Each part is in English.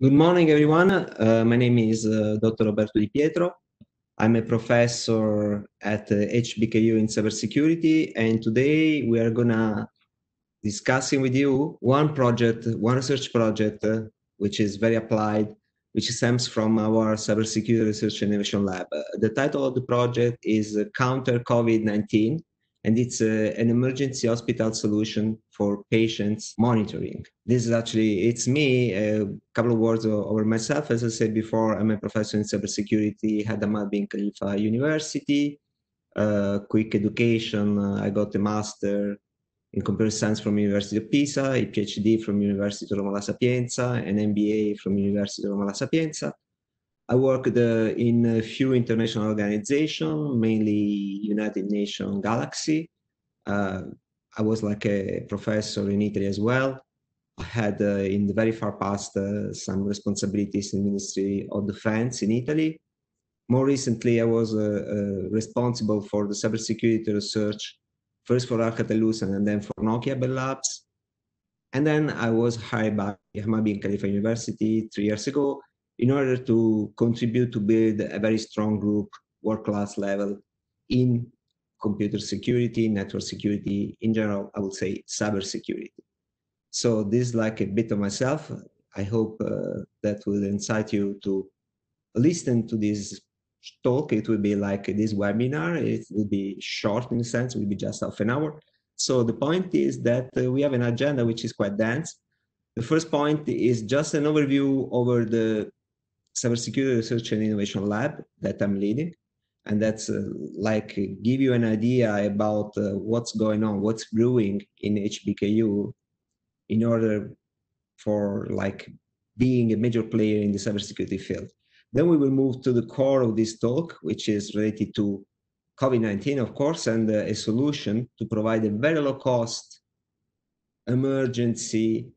Good morning, everyone. Uh, my name is uh, Dr. Roberto Di Pietro. I'm a professor at uh, HBKU in cybersecurity, and today we are gonna discussing with you one project, one research project, uh, which is very applied, which stems from our cybersecurity research innovation lab. Uh, the title of the project is uh, Counter COVID-19, and it's a, an emergency hospital solution for patients monitoring. This is actually, it's me, a couple of words over myself. As I said before, I'm a professor in cybersecurity at Ahmad bin Khalifa University. Uh, quick education, uh, I got a master in computer science from University of Pisa, a PhD from University of Roma La Sapienza, an MBA from University of Roma La Sapienza. I worked in a few international organizations, mainly United Nations Galaxy. Uh, I was like a professor in Italy as well. I had uh, in the very far past uh, some responsibilities in Ministry of Defense in Italy. More recently, I was uh, uh responsible for the cybersecurity research, first for Alcatel-Lucent and then for Nokia Bell Labs. And then I was hired by Hamad bin Khalifa University three years ago in order to contribute to build a very strong group, world-class level in computer security, network security, in general, I would say cyber security. So this is like a bit of myself. I hope uh, that will incite you to listen to this talk. It will be like this webinar. It will be short in a sense, it will be just half an hour. So the point is that uh, we have an agenda which is quite dense. The first point is just an overview over the cybersecurity research and innovation lab that I'm leading. And that's uh, like give you an idea about uh, what's going on, what's brewing in HBKU in order for like being a major player in the cybersecurity field. Then we will move to the core of this talk, which is related to COVID-19, of course, and uh, a solution to provide a very low cost emergency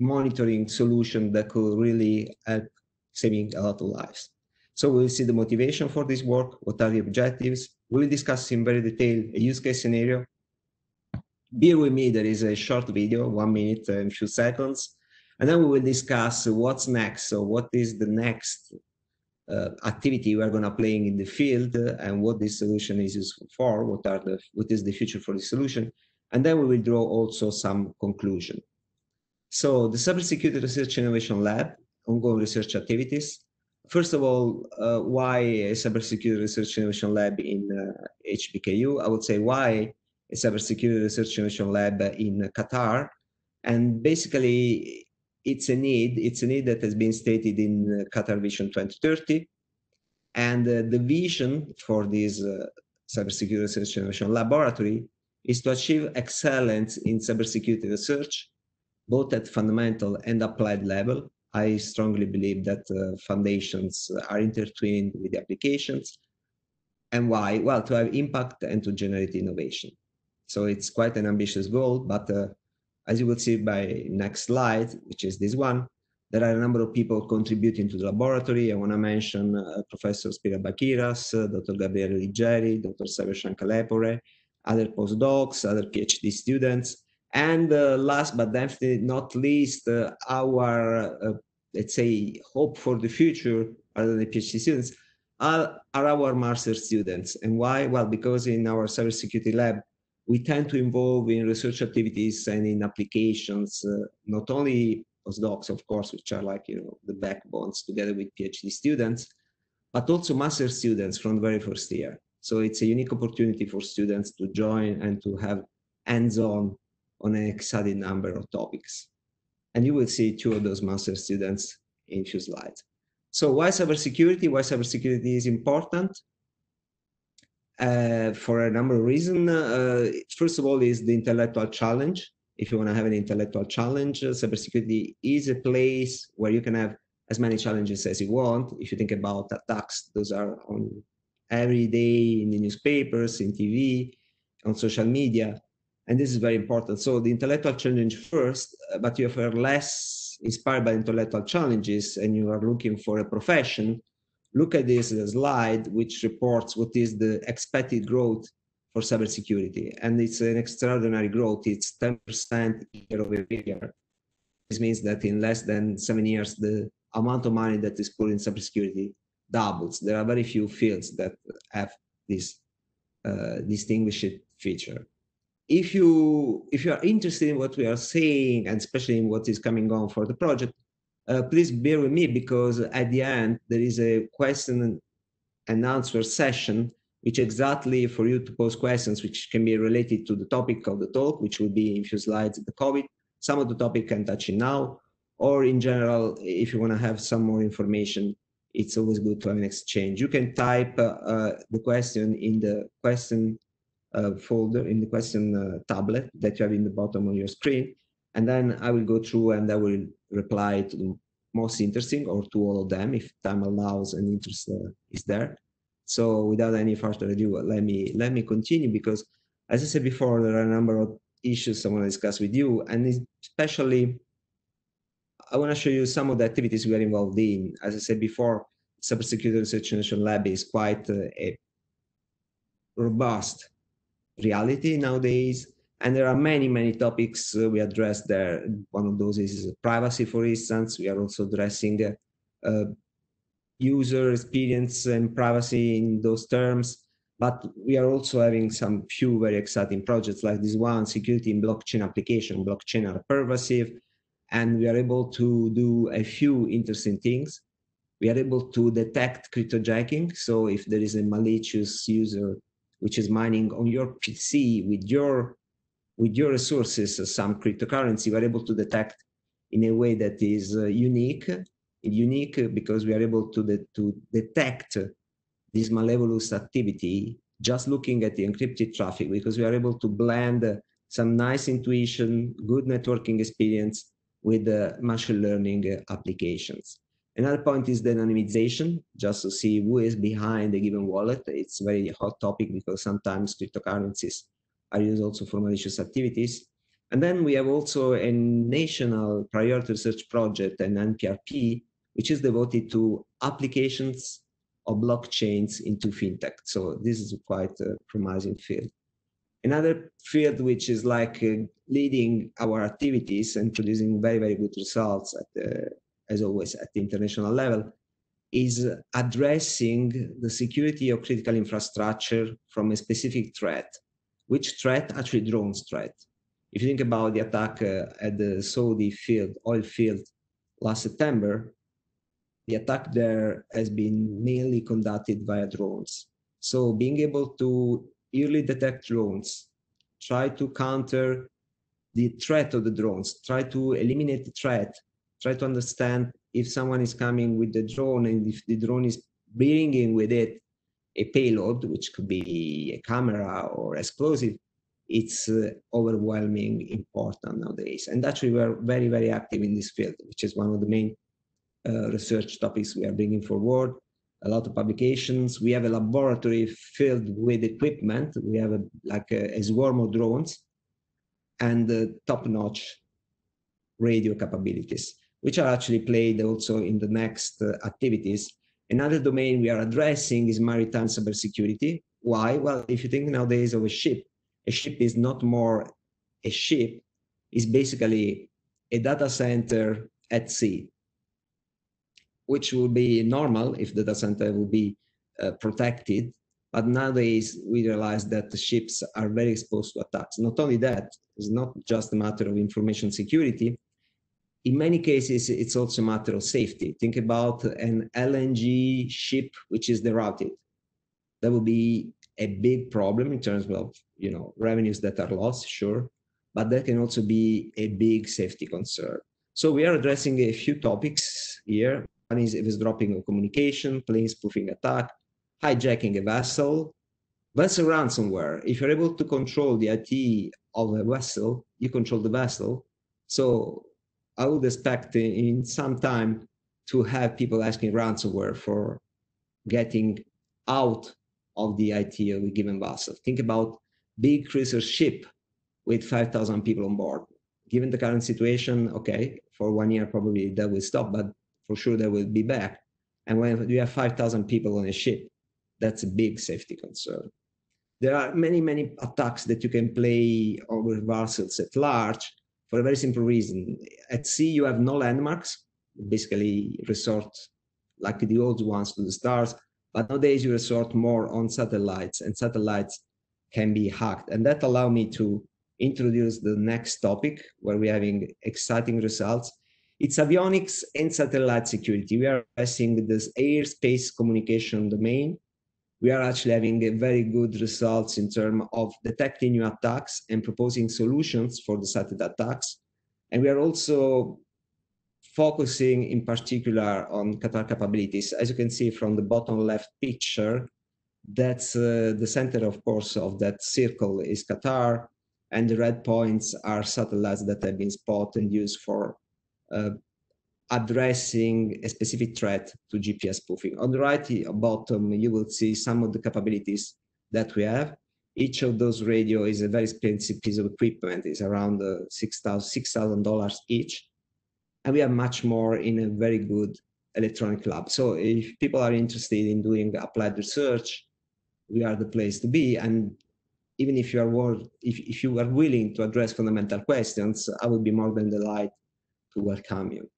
monitoring solution that could really help uh, saving a lot of lives. So we'll see the motivation for this work, what are the objectives, we'll discuss in very detail a use case scenario. Bear with me, there is a short video, one minute and few seconds, and then we will discuss what's next. So what is the next uh, activity we're going to play in the field uh, and what this solution is useful for, what are the, what is the future for this solution. And then we will draw also some conclusion. So the Cybersecurity Research Innovation Lab ongoing research activities. First of all, uh, why Cybersecurity Research Innovation Lab in HBKU? Uh, I would say why Cybersecurity Research Innovation Lab in Qatar? And basically, it's a need. It's a need that has been stated in uh, Qatar Vision 2030. And uh, the vision for this uh, cybersecurity research innovation laboratory is to achieve excellence in cybersecurity research, both at fundamental and applied level, I strongly believe that uh, foundations uh, are intertwined with applications. And why? Well, to have impact and to generate innovation. So it's quite an ambitious goal, but uh, as you will see by next slide, which is this one, there are a number of people contributing to the laboratory. I want to mention uh, Professor Spira Bakiras, uh, Dr. Gabriele Liggeri, Dr. Saber Shankalepore, other postdocs, other PhD students, and uh, last but definitely not least, uh, our, uh, let's say, hope for the future other than PhD students are, are our master students. And why? Well, because in our cybersecurity lab, we tend to involve in research activities and in applications, uh, not only postdocs, of course, which are like, you know, the backbones together with PhD students, but also master students from the very first year. So it's a unique opportunity for students to join and to have hands-on on an exciting number of topics. And you will see two of those master students in a few slides. So why cybersecurity? Why cybersecurity is important? Uh, for a number of reasons. Uh, first of all, is the intellectual challenge. If you want to have an intellectual challenge, uh, cybersecurity is a place where you can have as many challenges as you want. If you think about attacks, those are on every day in the newspapers, in TV, on social media and this is very important. So the intellectual challenge first, uh, but you are less inspired by intellectual challenges and you are looking for a profession, look at this slide, which reports what is the expected growth for cybersecurity. And it's an extraordinary growth. It's 10% year over year. This means that in less than seven years, the amount of money that is put in cybersecurity doubles. There are very few fields that have this uh, distinguished feature if you if you are interested in what we are saying and especially in what is coming on for the project uh, please bear with me because at the end there is a question and answer session which exactly for you to pose questions which can be related to the topic of the talk which will be in few slides the covid some of the topic can touch in now or in general if you want to have some more information it's always good to have an exchange you can type uh, uh, the question in the question folder, in the question uh, tablet that you have in the bottom of your screen. And then I will go through and I will reply to the most interesting or to all of them if time allows and interest uh, is there. So without any further ado, let me let me continue because, as I said before, there are a number of issues I want to discuss with you, and especially I want to show you some of the activities we are involved in. As I said before, Cybersecurity Research Innovation Lab is quite uh, a robust reality nowadays. And there are many, many topics uh, we address there. One of those is privacy, for instance. We are also addressing uh, user experience and privacy in those terms. But we are also having some few very exciting projects like this one, security in blockchain application. Blockchain are pervasive, and we are able to do a few interesting things. We are able to detect cryptojacking. So if there is a malicious user which is mining on your PC with your with your resources some cryptocurrency, we're able to detect in a way that is uh, unique, unique because we are able to de- to detect this malevolent activity just looking at the encrypted traffic because we are able to blend some nice intuition, good networking experience with the uh, machine learning applications. Another point is the anonymization, just to see who is behind a given wallet. It's a very hot topic because sometimes cryptocurrencies are used also for malicious activities. And then we have also a national priority research project, an NPRP, which is devoted to applications of blockchains into fintech. So this is quite a promising field. Another field which is like uh, leading our activities and producing very, very good results at the as always at the international level, is addressing the security of critical infrastructure from a specific threat. Which threat? Actually, drones threat. If you think about the attack uh, at the Saudi field, oil field last September, the attack there has been mainly conducted via drones. So being able to early detect drones, try to counter the threat of the drones, try to eliminate the threat try to understand if someone is coming with the drone and if the drone is bringing with it a payload, which could be a camera or explosive, it's uh, overwhelming important nowadays. And actually, we're very, very active in this field, which is one of the main uh, research topics we are bringing forward. A lot of publications. We have a laboratory filled with equipment. We have a, like a, a swarm of drones and uh, top-notch radio capabilities which are actually played also in the next uh, activities. Another domain we are addressing is maritime cybersecurity. Why? Well, if you think nowadays of a ship, a ship is not more a ship, is basically a data center at sea, which would be normal if the data center would be uh, protected. But nowadays, we realize that the ships are very exposed to attacks. Not only that, it's not just a matter of information security, in many cases, it's also a matter of safety. Think about an LNG ship which is derouted. That would be a big problem in terms of you know revenues that are lost, sure, but that can also be a big safety concern. So we are addressing a few topics here. One is if it's dropping of communication, planes spoofing attack, hijacking a vessel, vessel ransomware. If you're able to control the IT of a vessel, you control the vessel. So I would expect in some time to have people asking ransomware for getting out of the IT of a given vessel. Think about big cruiser ship with 5,000 people on board. Given the current situation, okay, for one year probably that will stop, but for sure that will be back. And when you have 5,000 people on a ship, that's a big safety concern. There are many, many attacks that you can play over vessels at large for a very simple reason. At sea, you have no landmarks, basically resort like the old ones to the stars, but nowadays you resort more on satellites and satellites can be hacked. And that allow me to introduce the next topic where we're having exciting results. It's avionics and satellite security. We are addressing this airspace communication domain we are actually having very good results in terms of detecting new attacks and proposing solutions for the cited attacks. And we are also focusing in particular on Qatar capabilities. As you can see from the bottom left picture, that's uh, the center, of course, of that circle is Qatar, and the red points are satellites that have been spotted and used for uh, addressing a specific threat to GPS spoofing. On the right bottom, you will see some of the capabilities that we have. Each of those radio is a very expensive piece of equipment. It's around uh, $6,000 each. And we have much more in a very good electronic lab. So if people are interested in doing applied research, we are the place to be. And even if you are if, if you are willing to address fundamental questions, I would be more than delighted to welcome you.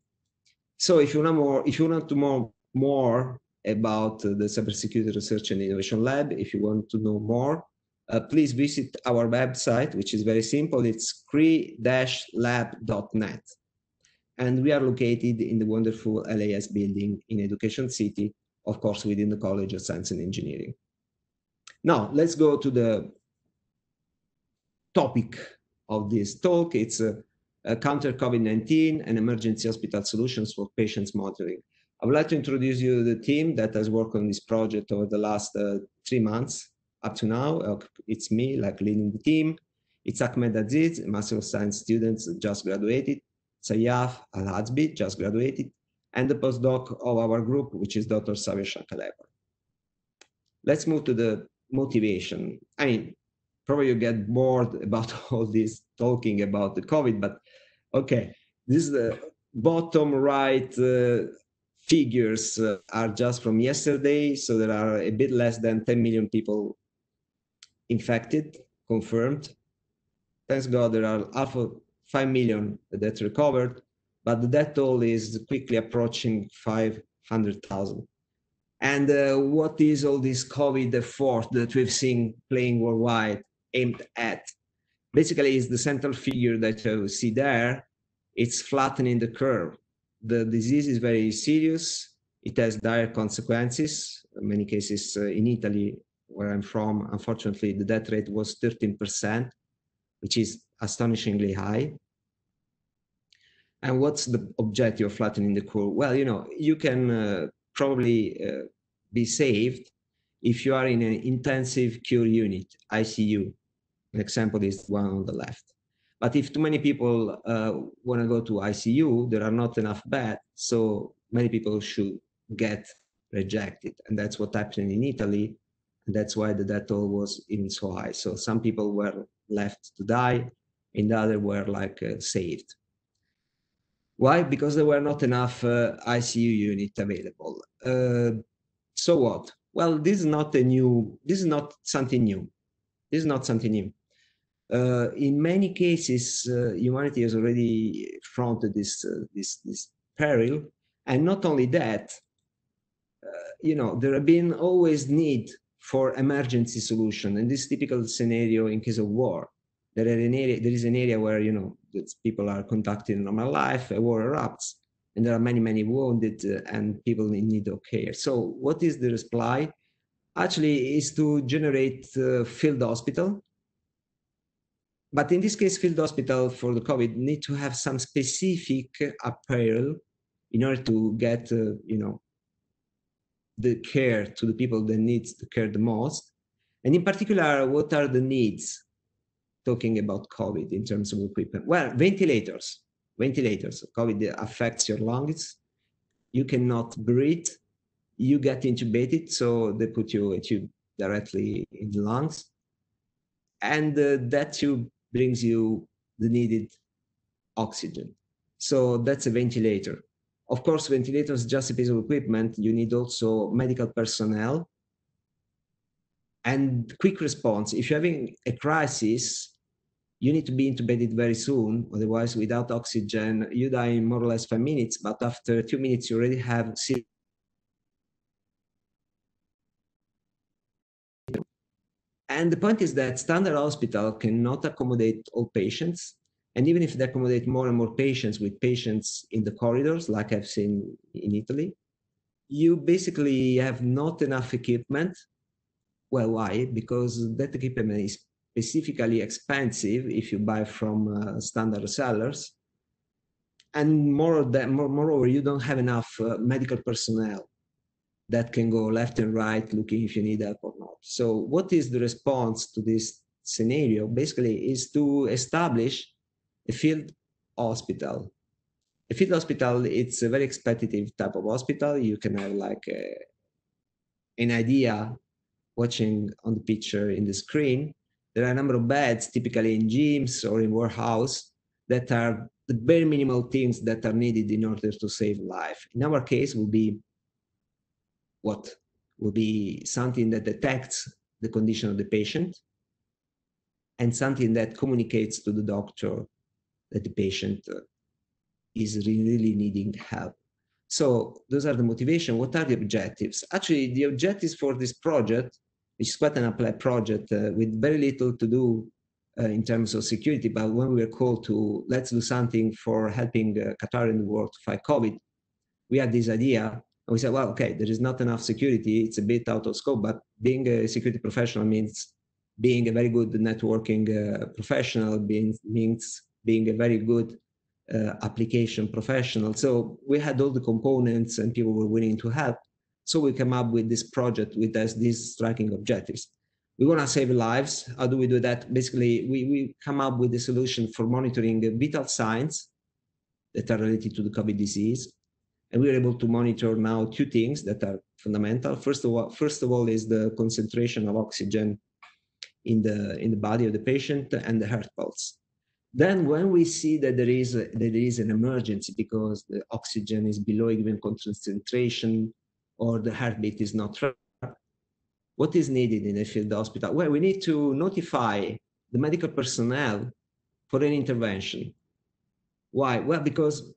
So if you want more, if you want to know more about the Cybersecurity Research and Innovation Lab, if you want to know more, uh, please visit our website, which is very simple. It's cree-lab.net. And we are located in the wonderful LAS building in Education City, of course, within the College of Science and Engineering. Now, let's go to the topic of this talk. It's uh, counter COVID-19 and emergency hospital solutions for patients monitoring. I would like to introduce you to the team that has worked on this project over the last uh, three months up to now. Uh, it's me, like leading the team. It's Ahmed Aziz, a Master of Science student, just graduated. Sayaf Al-Hadzbi, just graduated. And the postdoc of our group, which is Dr. Savir Shankalevar. Let's move to the motivation. I mean, probably you get bored about all this talking about the COVID, but Okay, this is the bottom right uh, figures uh, are just from yesterday, so there are a bit less than 10 million people infected, confirmed. Thanks God, there are half of 5 million that recovered, but the death toll is quickly approaching 500,000. And uh, what is all this COVID effort that we've seen playing worldwide aimed at? basically is the central figure that you see there. It's flattening the curve. The disease is very serious. It has dire consequences. In many cases uh, in Italy, where I'm from, unfortunately, the death rate was 13%, which is astonishingly high. And what's the objective of flattening the curve? Well, you know, you can uh, probably uh, be saved if you are in an intensive cure unit, ICU, an example is the one on the left. But if too many people uh, want to go to ICU, there are not enough beds, so many people should get rejected, and that's what happened in Italy. And that's why the death toll was even so high. So some people were left to die, and the other were like uh, saved. Why? Because there were not enough uh, ICU unit available. Uh, so what? Well, this is not a new. This is not something new. This is not something new. Uh, in many cases, uh, humanity has already fronted this, uh, this, this peril, and not only that, uh, you know, there have been always need for emergency solution, and this typical scenario in case of war. There, are an area, there is an area where you know people are conducting normal life, a war erupts, and there are many, many wounded uh, and people in need of care. So, what is the reply? Actually, is to generate uh, field hospital but in this case, field hospital for the COVID need to have some specific apparel in order to get, uh, you know, the care to the people that needs the care the most. And in particular, what are the needs talking about COVID in terms of equipment? Well, ventilators, ventilators, COVID affects your lungs. You cannot breathe. You get intubated, so they put you a tube directly in the lungs. And uh, that tube brings you the needed oxygen. So that's a ventilator. Of course, ventilator is just a piece of equipment. You need also medical personnel and quick response. If you're having a crisis, you need to be intubated very soon. Otherwise, without oxygen, you die in more or less five minutes. But after two minutes, you already have and the point is that standard hospital cannot accommodate all patients. And even if they accommodate more and more patients with patients in the corridors, like I've seen in Italy, you basically have not enough equipment. Well, why? Because that equipment is specifically expensive if you buy from uh, standard sellers. And more more, moreover, you don't have enough uh, medical personnel that can go left and right looking if you need help or so what is the response to this scenario? Basically is to establish a field hospital. A field hospital, it's a very expectative type of hospital. You can have like a, an idea watching on the picture in the screen. There are a number of beds, typically in gyms or in warehouse, that are the bare minimal things that are needed in order to save life. In our case, will be what will be something that detects the condition of the patient and something that communicates to the doctor that the patient uh, is really needing help. So those are the motivation. What are the objectives? Actually, the objectives for this project, which is quite an applied project uh, with very little to do uh, in terms of security, but when we were called to let's do something for helping uh, Qatar and the world to fight COVID, we had this idea and we said, well, okay, there is not enough security. It's a bit out of scope, but being a security professional means being a very good networking uh, professional, being, means being a very good uh, application professional. So we had all the components and people were willing to help. So we came up with this project with this, these striking objectives. We want to save lives. How do we do that? Basically, we, we come up with a solution for monitoring vital signs that are related to the COVID disease and we are able to monitor now two things that are fundamental. First of all, first of all is the concentration of oxygen in the in the body of the patient and the heart pulse. Then, when we see that there is a, that there is an emergency because the oxygen is below given concentration or the heartbeat is not what is needed in a field hospital? Well, we need to notify the medical personnel for an intervention. Why? Well, because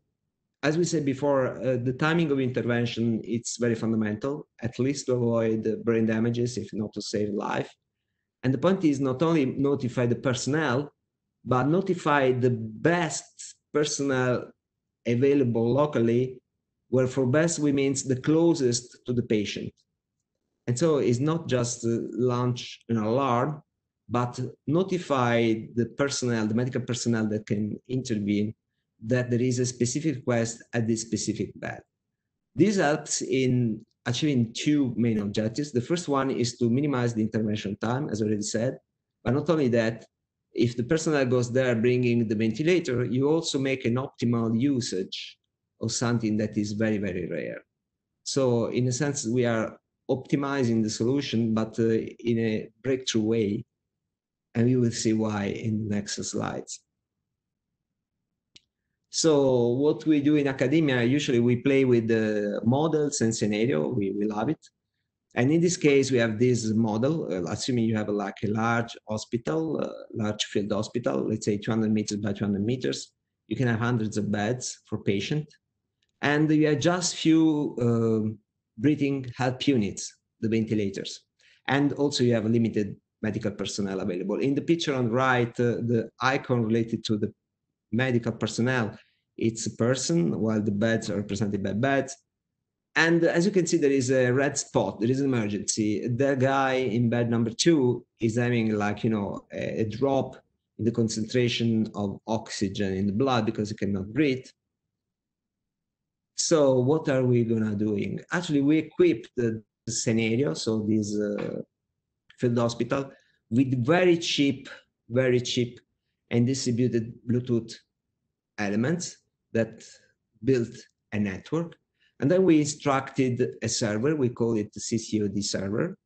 as we said before, uh, the timing of intervention it's very fundamental, at least to avoid brain damages, if not to save life. And the point is not only notify the personnel, but notify the best personnel available locally, where for best we means the closest to the patient. And so it's not just uh, launch an alarm, but notify the personnel, the medical personnel that can intervene that there is a specific request at this specific bed. This helps in achieving two main objectives. The first one is to minimize the intervention time, as already said, but not only that, if the person that goes there bringing the ventilator, you also make an optimal usage of something that is very, very rare. So in a sense, we are optimizing the solution, but uh, in a breakthrough way. And we will see why in the next slides. So what we do in academia, usually we play with the models and scenario. We, we love it. And in this case, we have this model, uh, assuming you have a, like a large hospital, uh, large field hospital, let's say 200 meters by 200 meters, you can have hundreds of beds for patient. And you have just few uh, breathing help units, the ventilators. And also you have limited medical personnel available. In the picture on the right, uh, the icon related to the medical personnel, it's a person, while the beds are represented by beds. And as you can see, there is a red spot. There is an emergency. The guy in bed number two is having like, you know, a, a drop in the concentration of oxygen in the blood because he cannot breathe. So what are we gonna doing? Actually, we equip the scenario, so this uh, field hospital, with very cheap, very cheap and distributed Bluetooth elements that built a network. And then we instructed a server, we call it the CCOD server.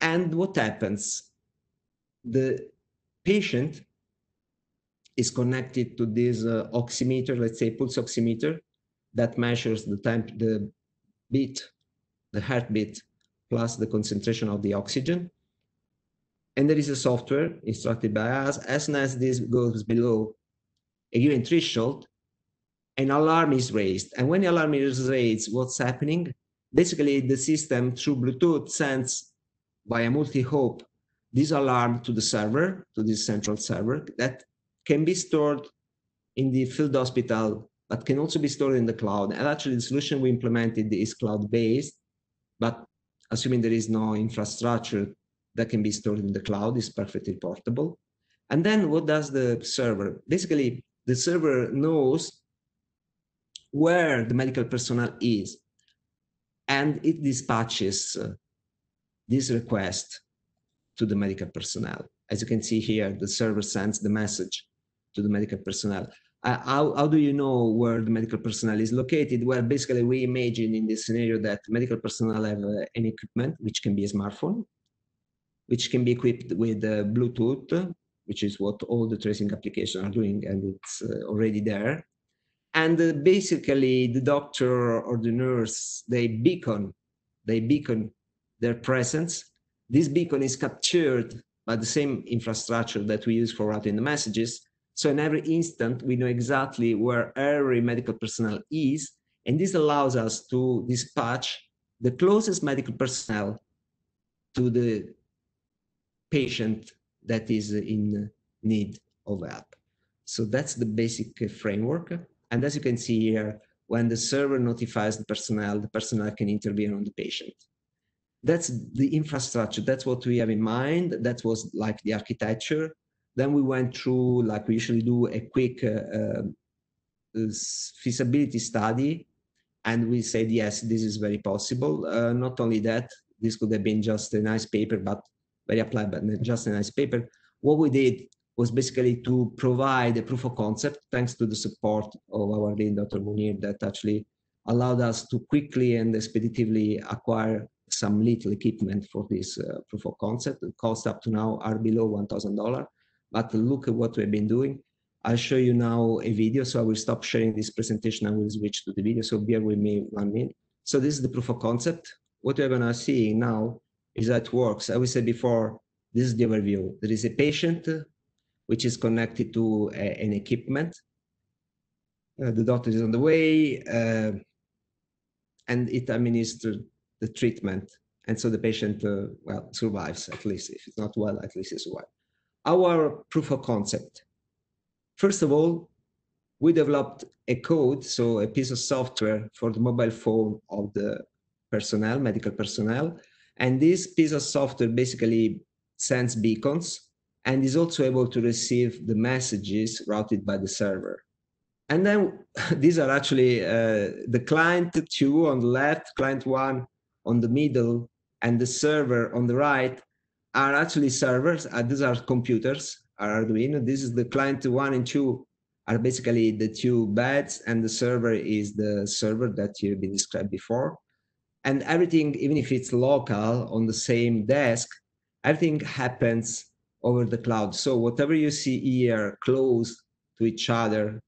And what happens? The patient is connected to this uh, oximeter, let's say pulse oximeter, that measures the time, the beat, the heartbeat, plus the concentration of the oxygen and there is a software instructed by us. As soon as this goes below a given threshold, an alarm is raised. And when the alarm is raised, what's happening? Basically, the system through Bluetooth sends via multi-hop this alarm to the server, to this central server that can be stored in the field hospital, but can also be stored in the cloud. And actually the solution we implemented is cloud-based, but assuming there is no infrastructure that can be stored in the cloud is perfectly portable. And then what does the server? Basically, the server knows where the medical personnel is, and it dispatches uh, this request to the medical personnel. As you can see here, the server sends the message to the medical personnel. Uh, how, how do you know where the medical personnel is located? Well, basically, we imagine in this scenario that medical personnel have uh, an equipment, which can be a smartphone, which can be equipped with uh, Bluetooth, which is what all the tracing applications are doing, and it's uh, already there. And uh, basically, the doctor or the nurse, they beacon, they beacon their presence. This beacon is captured by the same infrastructure that we use for routing the messages. So in every instant, we know exactly where every medical personnel is, and this allows us to dispatch the closest medical personnel to the patient that is in need of help. So that's the basic framework. And as you can see here, when the server notifies the personnel, the personnel can intervene on the patient. That's the infrastructure. That's what we have in mind. That was like the architecture. Then we went through, like we usually do, a quick uh, uh, feasibility study. And we said, yes, this is very possible. Uh, not only that, this could have been just a nice paper, but very applied, but just a nice paper. What we did was basically to provide a proof of concept, thanks to the support of our lead, Dr. Munir, that actually allowed us to quickly and expeditively acquire some little equipment for this uh, proof of concept. The costs up to now are below $1,000, but look at what we've been doing. I'll show you now a video, so I will stop sharing this presentation and will switch to the video, so bear with me one minute. So this is the proof of concept. What we're gonna see now is that works. I we said before, this is the overview. There is a patient uh, which is connected to a, uh, an equipment. Uh, the doctor is on the way uh, and it administers the treatment. And so the patient, uh, well, survives at least. If it's not well, at least is well. Our proof of concept. First of all, we developed a code, so a piece of software for the mobile phone of the personnel, medical personnel, and this piece of software basically sends beacons and is also able to receive the messages routed by the server. And then these are actually uh, the client two on the left, client one on the middle, and the server on the right are actually servers. Uh, these are computers, are Arduino. This is the client one and two are basically the two beds, and the server is the server that you've been described before and everything even if it's local on the same desk everything happens over the cloud so whatever you see here close to each other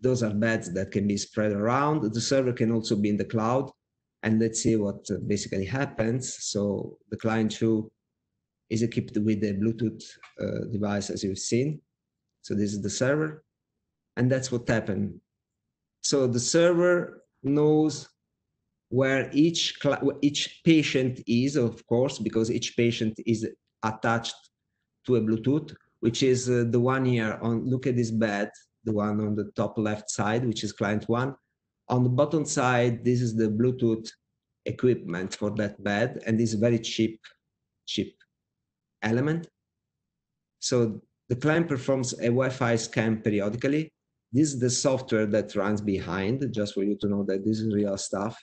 those are beds that can be spread around the server can also be in the cloud and let's see what uh, basically happens so the client too is equipped with a bluetooth uh, device as you've seen so this is the server and that's what happened so the server knows where each each patient is, of course, because each patient is attached to a Bluetooth, which is uh, the one here on. Look at this bed, the one on the top left side, which is client one. On the bottom side, this is the Bluetooth equipment for that bed, and this very cheap, cheap element. So the client performs a Wi-Fi scan periodically. This is the software that runs behind, just for you to know that this is real stuff.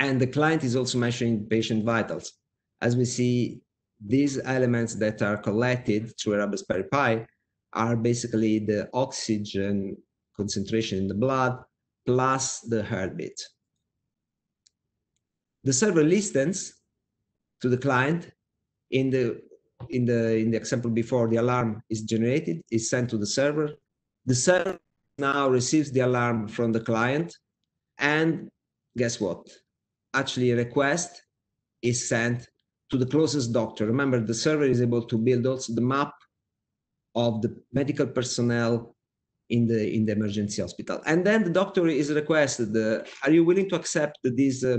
And the client is also measuring patient vitals. As we see, these elements that are collected through a Raspberry Pi are basically the oxygen concentration in the blood plus the heartbeat. The server listens to the client in the in the in the example before the alarm is generated is sent to the server the server now receives the alarm from the client and guess what actually a request is sent to the closest doctor. Remember, the server is able to build also the map of the medical personnel in the in the emergency hospital, and then the doctor is requested: uh, Are you willing to accept this uh,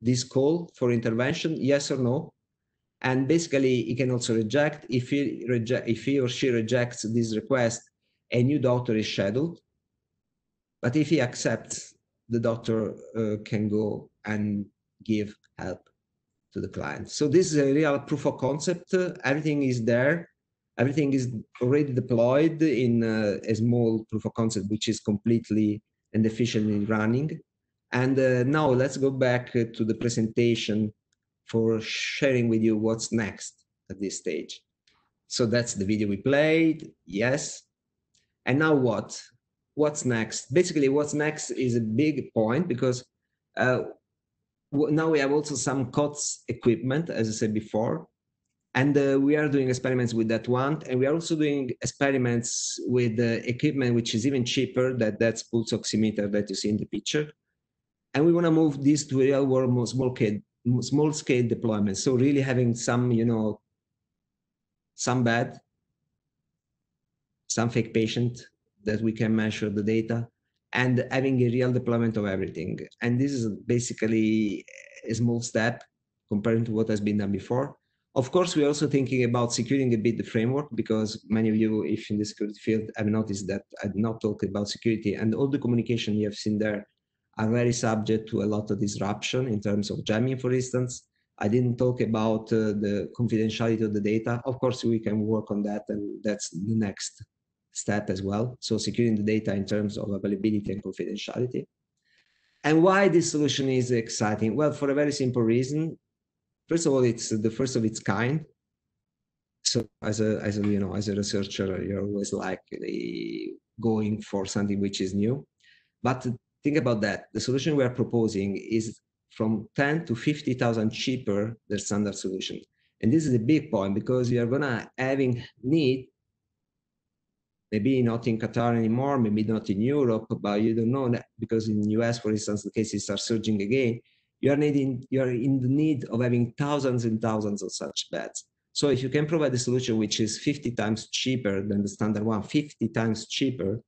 this call for intervention? Yes or no? And basically, he can also reject if he reject if he or she rejects this request. A new doctor is scheduled, but if he accepts the doctor uh, can go and give help to the client. So this is a real proof of concept. Uh, everything is there. Everything is already deployed in uh, a small proof of concept, which is completely and efficiently running. And uh, now let's go back to the presentation for sharing with you what's next at this stage. So that's the video we played. Yes. And now what? what's next. Basically, what's next is a big point because uh, now we have also some COTS equipment, as I said before, and uh, we are doing experiments with that one, and we are also doing experiments with uh, equipment which is even cheaper. That that's pulse oximeter that you see in the picture, and we want to move this to real world small scale small scale deployment. So really having some you know some bad, some fake patient, that we can measure the data and having a real deployment of everything. And this is basically a small step compared to what has been done before. Of course, we're also thinking about securing a bit the framework because many of you, if in the security field, have noticed that I did not talk about security and all the communication you have seen there are very subject to a lot of disruption in terms of jamming, for instance. I didn't talk about uh, the confidentiality of the data. Of course, we can work on that, and that's the next Step as well. So securing the data in terms of availability and confidentiality. And why this solution is exciting? Well, for a very simple reason. First of all, it's the first of its kind. So as a as a you know as a researcher, you're always likely going for something which is new. But think about that. The solution we are proposing is from 10 to 50,000 cheaper than standard solution. And this is a big point because you are gonna having need maybe not in Qatar anymore, maybe not in Europe, but you don't know that because in the US, for instance, the cases are surging again. You are needing, you are in the need of having thousands and thousands of such beds. So if you can provide a solution which is 50 times cheaper than the standard one, 50 times cheaper,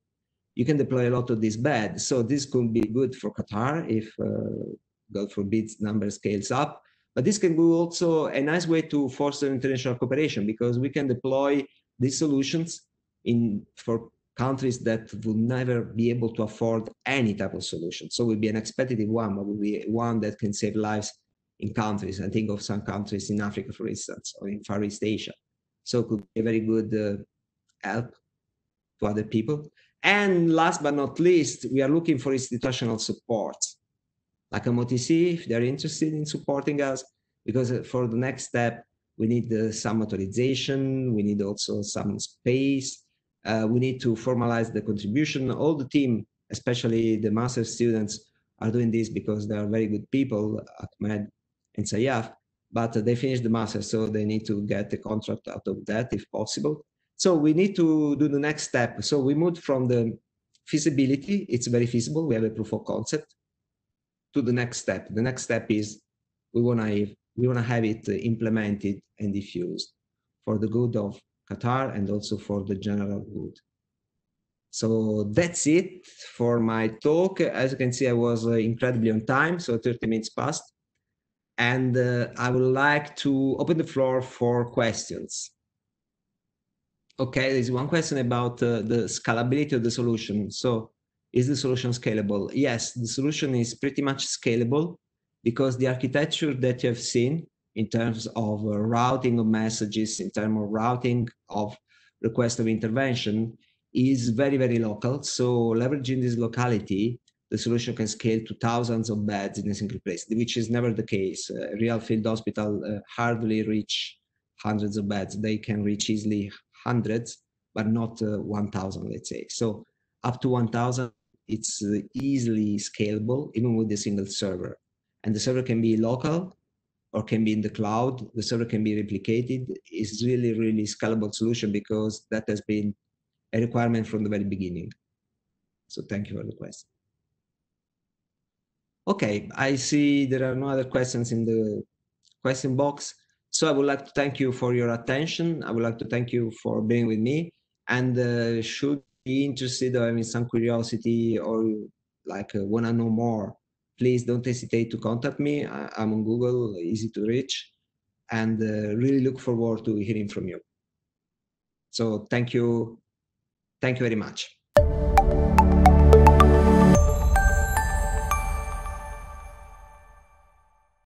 you can deploy a lot of these beds. So this could be good for Qatar if, uh, God forbid, number scales up. But this can be also a nice way to foster international cooperation because we can deploy these solutions in for countries that will never be able to afford any type of solution. So it will be an expensive one, but will be one that can save lives in countries. I think of some countries in Africa, for instance, or in Far East Asia. So it could be a very good uh, help to other people. And last but not least, we are looking for institutional support, like MOTC, if they're interested in supporting us, because uh, for the next step, we need uh, some authorization, we need also some space, uh, we need to formalize the contribution. All the team, especially the master students, are doing this because they are very good people, at MED and Sayaf, but they finished the master, so they need to get the contract out of that if possible. So we need to do the next step. So we moved from the feasibility, it's very feasible, we have a proof of concept, to the next step. The next step is we want to we want to have it implemented and diffused for the good of Qatar and also for the general good. So that's it for my talk. As you can see, I was uh, incredibly on time, so 30 minutes passed, And uh, I would like to open the floor for questions. Okay, there's one question about uh, the scalability of the solution. So is the solution scalable? Yes, the solution is pretty much scalable because the architecture that you have seen in terms of uh, routing of messages, in terms of routing of request of intervention is very, very local. So leveraging this locality, the solution can scale to thousands of beds in a single place, which is never the case. A uh, real field hospital uh, hardly reach hundreds of beds. They can reach easily hundreds, but not uh, 1,000, let's say. So up to 1,000, it's uh, easily scalable, even with a single server. And the server can be local, or can be in the cloud. The server can be replicated. It's really, really scalable solution because that has been a requirement from the very beginning. So thank you for the question. Okay, I see there are no other questions in the question box. So I would like to thank you for your attention. I would like to thank you for being with me. And uh, should be interested or having some curiosity or like uh, want to know more please don't hesitate to contact me. I, am on Google, easy to reach, and uh, really look forward to hearing from you. So thank you. Thank you very much.